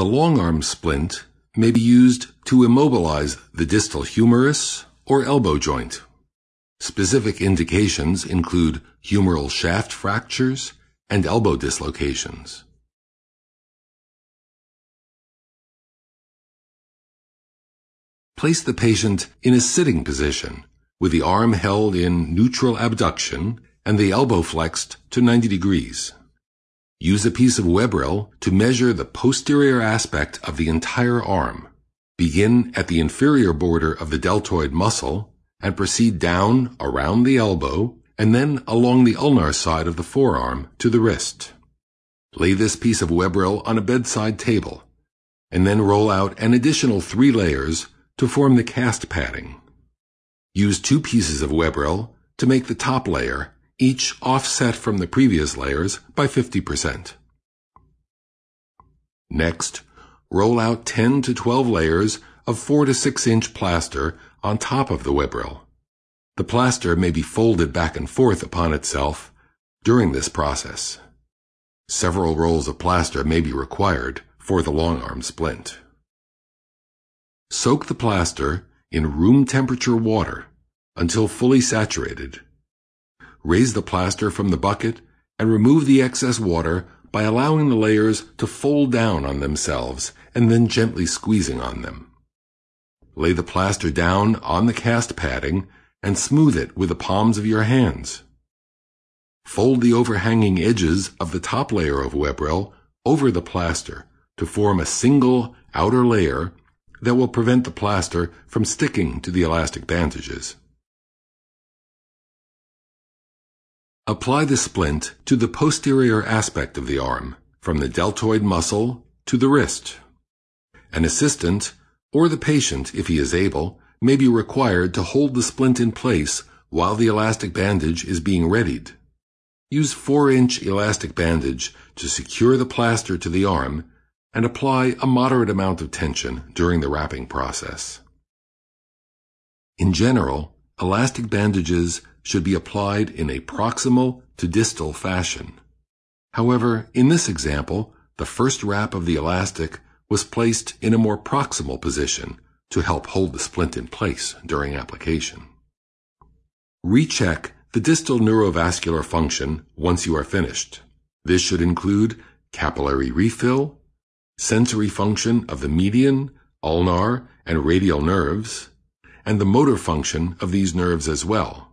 The long arm splint may be used to immobilize the distal humerus or elbow joint. Specific indications include humeral shaft fractures and elbow dislocations. Place the patient in a sitting position with the arm held in neutral abduction and the elbow flexed to 90 degrees. Use a piece of web to measure the posterior aspect of the entire arm. Begin at the inferior border of the deltoid muscle and proceed down around the elbow and then along the ulnar side of the forearm to the wrist. Lay this piece of web on a bedside table and then roll out an additional three layers to form the cast padding. Use two pieces of web to make the top layer each offset from the previous layers by 50%. Next, roll out 10 to 12 layers of 4 to 6 inch plaster on top of the web rail. The plaster may be folded back and forth upon itself during this process. Several rolls of plaster may be required for the long arm splint. Soak the plaster in room temperature water until fully saturated Raise the plaster from the bucket and remove the excess water by allowing the layers to fold down on themselves and then gently squeezing on them. Lay the plaster down on the cast padding and smooth it with the palms of your hands. Fold the overhanging edges of the top layer of webrel over the plaster to form a single outer layer that will prevent the plaster from sticking to the elastic bandages. Apply the splint to the posterior aspect of the arm, from the deltoid muscle to the wrist. An assistant, or the patient if he is able, may be required to hold the splint in place while the elastic bandage is being readied. Use 4-inch elastic bandage to secure the plaster to the arm and apply a moderate amount of tension during the wrapping process. In general, elastic bandages should be applied in a proximal to distal fashion. However, in this example, the first wrap of the elastic was placed in a more proximal position to help hold the splint in place during application. Recheck the distal neurovascular function once you are finished. This should include capillary refill, sensory function of the median, ulnar, and radial nerves, and the motor function of these nerves as well.